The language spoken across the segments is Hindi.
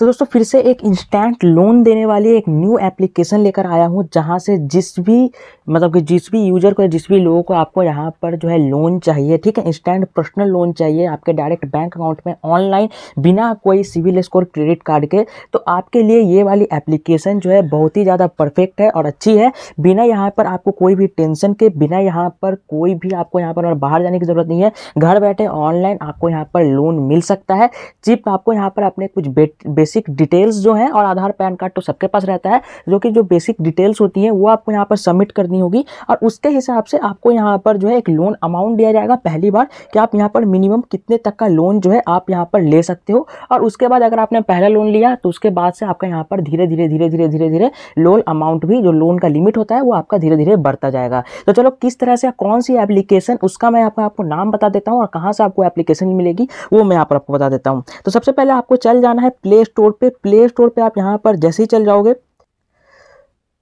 तो दोस्तों फिर से एक इंस्टेंट लोन देने वाली एक न्यू एप्लीकेशन लेकर आया हूँ जहाँ से जिस भी मतलब कि जिस भी यूज़र को जिस भी लोगों को आपको यहाँ पर जो है लोन चाहिए ठीक है इंस्टेंट पर्सनल लोन चाहिए आपके डायरेक्ट बैंक अकाउंट में ऑनलाइन बिना कोई सिविल स्कोर क्रेडिट कार्ड के तो आपके लिए ये वाली एप्लीकेशन जो है बहुत ही ज़्यादा परफेक्ट है और अच्छी है बिना यहाँ पर आपको कोई भी टेंशन के बिना यहाँ पर कोई भी आपको यहाँ पर बाहर जाने की ज़रूरत नहीं है घर बैठे ऑनलाइन आपको यहाँ पर लोन मिल सकता है सिर्फ आपको यहाँ पर अपने कुछ बेस बेसिक डिटेल्स जो हैं और आधार पैन कार्ड तो सबके पास रहता है जो कि जो बेसिक डिटेल्स होती हैं वो आपको यहाँ पर सबमिट करनी होगी और उसके हिसाब से आपको यहाँ पर जो है एक लोन अमाउंट दिया जाएगा पहली बार कि आप यहाँ पर मिनिमम कितने तक का लोन जो है आप यहाँ पर ले सकते हो और उसके बाद अगर आपने पहला लोन लिया तो उसके बाद से आपका यहाँ पर धीरे धीरे धीरे धीरे धीरे धीरे लोन अमाउंट भी जो लोन का लिमिट होता है वो आपका धीरे धीरे बढ़ता जाएगा तो चलो किस तरह से कौन सी एप्लीकेशन उसका मैं आपको आपको नाम बता देता हूँ और कहाँ से आपको एप्लीकेशन मिलेगी वो मैं यहाँ पर आपको बता देता हूँ तो सबसे पहले आपको चल जाना है प्ले स्टोर स्टोर पे प्ले स्टोर पे आप यहाँ पर जैसे ही चल जाओगे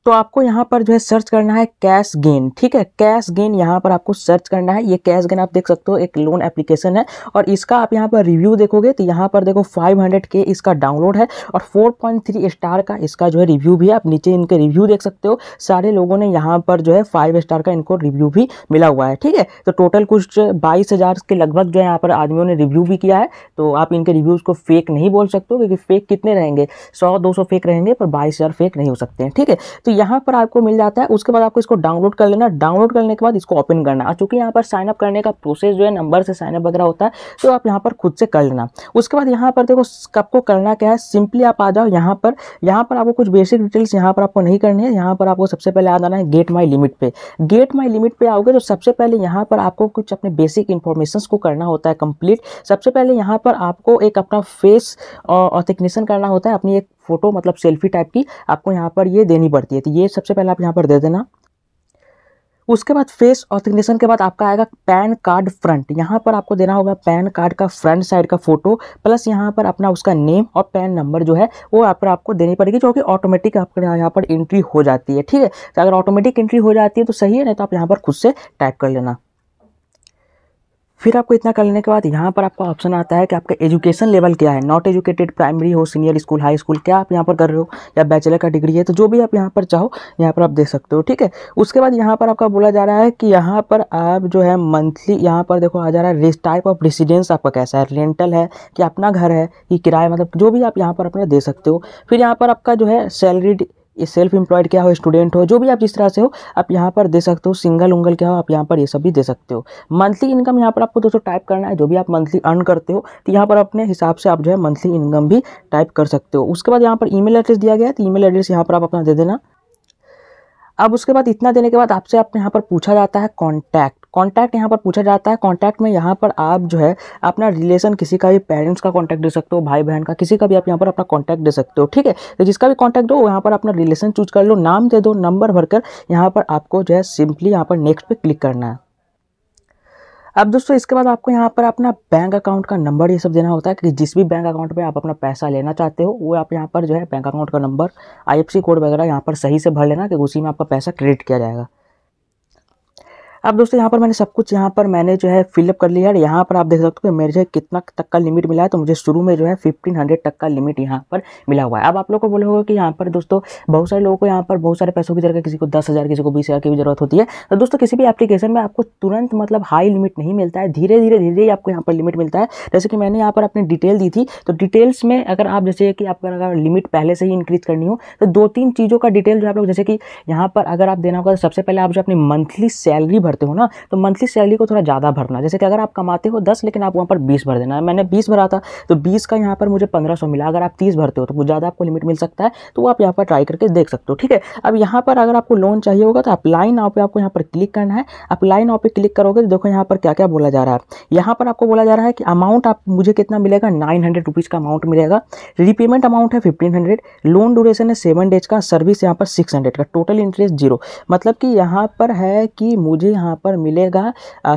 तो आपको यहाँ पर जो है सर्च करना है कैश गेन ठीक है कैश गेन यहाँ पर आपको सर्च करना है ये कैश गेन आप देख सकते हो एक लोन एप्लीकेशन है और इसका आप यहाँ पर रिव्यू देखोगे तो यहाँ पर देखो 500 के इसका डाउनलोड है और 4.3 स्टार का इसका जो है रिव्यू भी है आप नीचे इनके रिव्यू देख सकते हो सारे लोगों ने यहाँ पर जो है फाइव स्टार का इनको रिव्यू भी मिला हुआ है ठीक है तो टोटल कुछ बाईस के लगभग जो है यहाँ पर आदमियों ने रिव्यू भी किया है तो आप इनके रिव्यूज़ को फेक नहीं बोल सकते हो क्योंकि फेक कितने रहेंगे सौ दो फेक रहेंगे पर बाईस फेक नहीं हो सकते हैं ठीक है तो यहाँ पर आपको मिल जाता है उसके बाद आपको इसको डाउनलोड कर लेना डाउनलोड करने के बाद इसको ओपन करना चूंकि चूँकि यहाँ पर साइनअप करने का प्रोसेस जो है नंबर से साइनअप वगैरह होता है तो आप यहाँ पर खुद से कर लेना उसके बाद यहाँ पर देखो कब को करना क्या है सिंपली आप आ जाओ यहाँ पर यहाँ पर आपको कुछ बेसिक डिटेल्स यहाँ पर आपको नहीं करनी है यहाँ पर आपको सबसे पहले आ जाना है गेट माई लिमिट पर गेट माई लिमिट पर आओगे तो सबसे पहले यहाँ पर आपको कुछ अपने बेसिक इन्फॉर्मेशन को करना होता है कंप्लीट सबसे पहले यहाँ पर आपको एक अपना फेस ऑथेक्नेशन करना होता है अपनी एक फ़ोटो मतलब सेल्फी टाइप की आपको यहाँ पर ये देनी पड़ती है ये सबसे पहले आप यहाँ पर दे देना उसके बाद फेस ऑथेंटिकेशन के बाद आपका आएगा पैन कार्ड फ्रंट यहाँ पर आपको देना होगा पैन कार्ड का फ्रंट साइड का फोटो प्लस यहाँ पर अपना उसका नेम और पैन नंबर जो है वो यहाँ पर आपको देनी पड़ेगी जो कि ऑटोमेटिक आपके यहाँ पर एंट्री हो जाती है ठीक है तो अगर ऑटोमेटिक एंट्री हो जाती है तो सही है नहीं तो आप यहाँ पर खुद से टाइप कर लेना फिर आपको इतना कर लेने के बाद यहाँ पर आपका ऑप्शन आता है कि आपका एजुकेशन लेवल क्या है नॉट एजुकेटेड प्राइमरी हो सीनियर स्कूल हाई स्कूल क्या आप यहाँ पर कर रहे हो या बैचलर का डिग्री है तो जो भी आप यहाँ पर चाहो यहाँ पर आप देख सकते हो ठीक है उसके बाद यहाँ पर आपका बोला जा रहा है कि यहाँ पर आप जो है मंथली यहाँ पर देखो आ जा रहा है टाइप ऑफ रेसिडेंस आपका कैसा है रेंटल है कि अपना घर है कि किराया मतलब जो भी आप यहाँ पर अपना दे सकते हो फिर यहाँ पर आपका जो है सैलरी सेल्फ एम्प्लॉयड क्या हो स्टूडेंट हो जो भी आप जिस तरह से हो आप यहाँ पर दे सकते हो सिंगल उंगल क्या हो आप यहाँ पर ये सब भी दे सकते हो मंथली इनकम यहाँ पर आपको दोस्तों टाइप करना है जो भी आप मंथली अर्न करते हो तो यहाँ पर अपने हिसाब से आप जो है मंथली इनकम भी टाइप कर सकते हो उसके बाद यहाँ पर ई एड्रेस दिया गया है तो ई एड्रेस यहाँ पर आप अपना दे देना अब उसके बाद इतना देने के बाद आपसे आप यहाँ पर पूछा जाता है कॉन्टैक्ट कॉन्टैक्ट यहाँ पर पूछा जाता है कॉन्टैक्ट में यहाँ पर आप जो है अपना रिलेशन किसी का भी पेरेंट्स का कॉन्टैक्ट दे सकते हो भाई बहन का किसी का भी आप यहाँ पर अपना कॉन्टैक्ट दे सकते हो ठीक है तो जिसका भी कॉन्टैक्ट हो यहाँ पर अपना रिलेशन चूज कर लो नाम दे दो नंबर भरकर यहाँ पर आपको जो है सिंपली यहाँ पर नेक्स्ट पर क्लिक करना है अब दोस्तों इसके बाद आपको यहाँ पर अपना बैंक अकाउंट का नंबर ये सब देना होता है कि जिस भी बैंक अकाउंट पे आप अपना पैसा लेना चाहते हो वो आप यहाँ पर जो है बैंक अकाउंट का नंबर आईएफसी कोड वगैरह यहाँ पर सही से भर लेना कि उसी में आपका पैसा क्रेडिट किया जाएगा अब दोस्तों यहाँ पर मैंने सब कुछ यहाँ पर मैंने जो है फिलअप कर लिया है यहाँ पर आप देख सकते हो मेरे जो है कितना तक का लिमिट मिला है तो मुझे शुरू में जो है फिफ्टीन हंड्रेड तक का लिमिट यहाँ पर मिला हुआ है अब आप लोग को बोले होगा कि यहाँ पर दोस्तों बहुत सारे लोगों को यहाँ पर बहुत सारे पैसों की जरूरत किसी को दस हज़ार किसी को बीस हज़ार की भी जरूरत होती है तो दोस्तों किसी भी एप्लीकेशन में आपको तुरंत मतलब हाई लिमिट नहीं मिलता है धीरे धीरे धीरे ही आपको यहाँ पर लिमिट मिलता है जैसे कि मैंने यहाँ पर अपनी डिटेल दी थी तो डिटेल्स में अगर आप जैसे कि आपका अगर लिमिट पहले से ही इंक्रीज करनी हो तो दो तीन चीज़ों का डिटेल जो आप लोग जैसे कि यहाँ पर अगर आप देना होगा तो सबसे पहले आप जो अपनी मंथली सैलरी भरते हो ना तो मंथली सैलरी को थोड़ा ज़्यादा भरना जैसे कि अगर आप कमाते हो दस लेकिन आप वहाँ पर बीस भर देना मैंने बीस भरा था तो बीस का यहाँ पर मुझे पंद्रह सौ मिला अगर आप तीस भरते हो तो कुछ ज़्यादा आपको लिमिट मिल सकता है तो आप यहाँ पर ट्राई करके देख सकते हो ठीक है अब यहाँ पर अगर आपको लोन चाहिए होगा तो अप्लाई नाव पर आपको यहाँ पर क्लिक करना है अप्लाई नाव पर क्लिक करोगे तो देखो यहाँ पर क्या क्या बोला जा रहा है यहाँ पर आपको बोला जा रहा है कि अमाउंट आप मुझे कितना मिलेगा नाइन हंड्रेड रुपीज़ का अमाउंट मिलेगा रीपेमेंट अमाउंट है फिफ्टीन हंड्रेड लोन ड्यूरेशन है सेवन डेज का सर्विस यहाँ पर सिक्स हंड्रेड का टोटल इंटरेस्ट जीरो मतलब कि यहाँ पर है कि मुझे यहाँ पर मिलेगा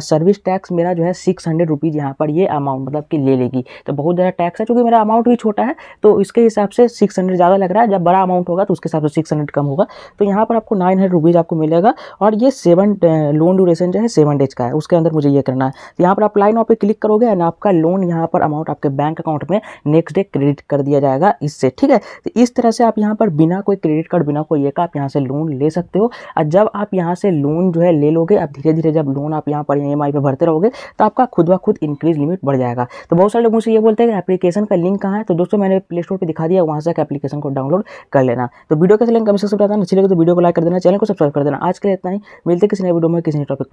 सर्विस टैक्स मेरा जो है सिक्स हंड्रेड रुपीज़ यहाँ पर ये अमाउंट मतलब कि ले लेगी तो बहुत ज़्यादा टैक्स है क्योंकि मेरा अमाउंट भी छोटा है तो इसके हिसाब से सिक्स हंड्रेड ज़्यादा लग रहा है जब बड़ा अमाउंट होगा तो उसके हिसाब से सिक्स हंड्रेड कम होगा तो यहाँ पर आपको नाइन हंड्रेड रुपीज़ आपको मिलेगा और ये सेवन लोन ड्यूरेशन जो है सेवन डेज का है उसके अंदर मुझे ये करना है तो यहाँ पर आप लाइन ऑफ पे क्लिक करोगे एंड आपका लोन यहाँ पर अमाउंट आपके बैंक अकाउंट में नेक्स्ट डे क्रेडिट कर दिया जाएगा इससे ठीक है तो इस तरह से आप यहाँ पर बिना कोई क्रेडिट कार्ड बिना कोई ये का आप यहाँ से लोन ले सकते हो और जब आप यहाँ से लोन जो है ले लोगे आप धीरे धीरे जब लोन आप यहाँ पर ई एम भरते रहोगे तो आपका खुद ब खुद इंक्रीज लिमिट बढ़ जाएगा तो बहुत सारे लोग मुझसे ये बोलते हैं कि एप्लीकेशन का लिंक कहाँ है तो दोस्तों मैंने प्ले स्टोर पर दिखा दिया वहाँ से एप्लीकेशन को डाउनलोड कर लेना तो वीडियो कैसे लिंक कमेंट से बताना अच्छी लगे तो वीडियो को लाइक कर देना चैनल को सब्सक्राइब कर देना आज के लिए इतना ही मिलते किसी नए वीडियो में किसी टॉपिक